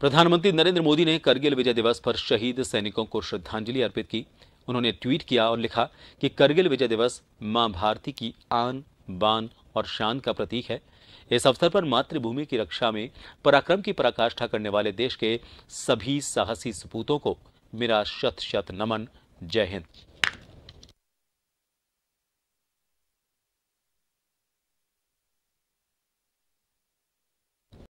प्रधानमंत्री नरेंद्र मोदी ने करगिल विजय दिवस पर शहीद सैनिकों को श्रद्धांजलि अर्पित की उन्होंने ट्वीट किया और लिखा कि करगिल विजय दिवस मां भारती की आन बान और शान का प्रतीक है इस अवसर पर मातृभूमि की रक्षा में पराक्रम की पराकाष्ठा करने वाले देश के सभी साहसी सपूतों को मेरा शत शत नमन जय हिंद